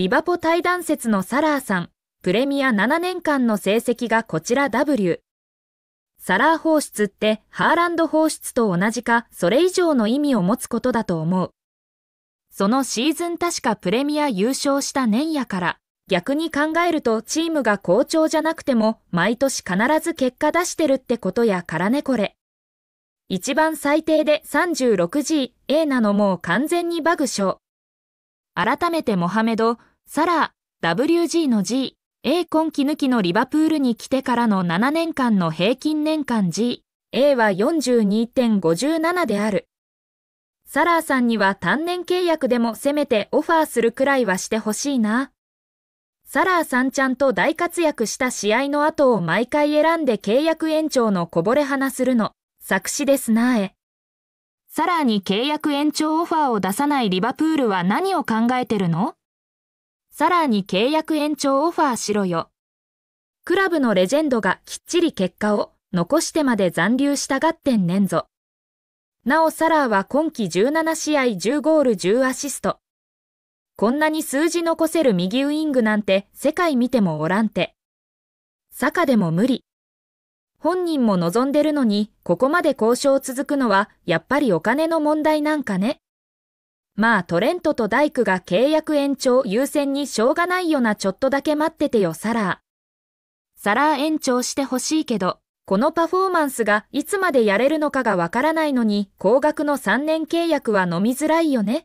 リバポ対談説のサラーさん、プレミア7年間の成績がこちら W。サラー放出ってハーランド放出と同じかそれ以上の意味を持つことだと思う。そのシーズン確かプレミア優勝した年やから、逆に考えるとチームが好調じゃなくても毎年必ず結果出してるってことやからねこれ。一番最低で 36G、A なのもう完全にバグ賞。改めてモハメド、サラー、WG の G、A 今季抜きのリバプールに来てからの7年間の平均年間 G、A は42.57である。サラーさんには単年契約でもせめてオファーするくらいはしてほしいな。サラーさんちゃんと大活躍した試合の後を毎回選んで契約延長のこぼれ話するの、作詞ですなえ。さらに契約延長オファーを出さないリバプールは何を考えてるのさらに契約延長オファーしろよ。クラブのレジェンドがきっちり結果を残してまで残留したがってんねんぞ。なおサラーは今季17試合10ゴール10アシスト。こんなに数字残せる右ウイングなんて世界見てもおらんて。坂でも無理。本人も望んでるのに、ここまで交渉続くのは、やっぱりお金の問題なんかね。まあトレントと大工が契約延長優先にしょうがないよなちょっとだけ待っててよサラー。サラー延長してほしいけど、このパフォーマンスがいつまでやれるのかがわからないのに高額の3年契約は飲みづらいよね。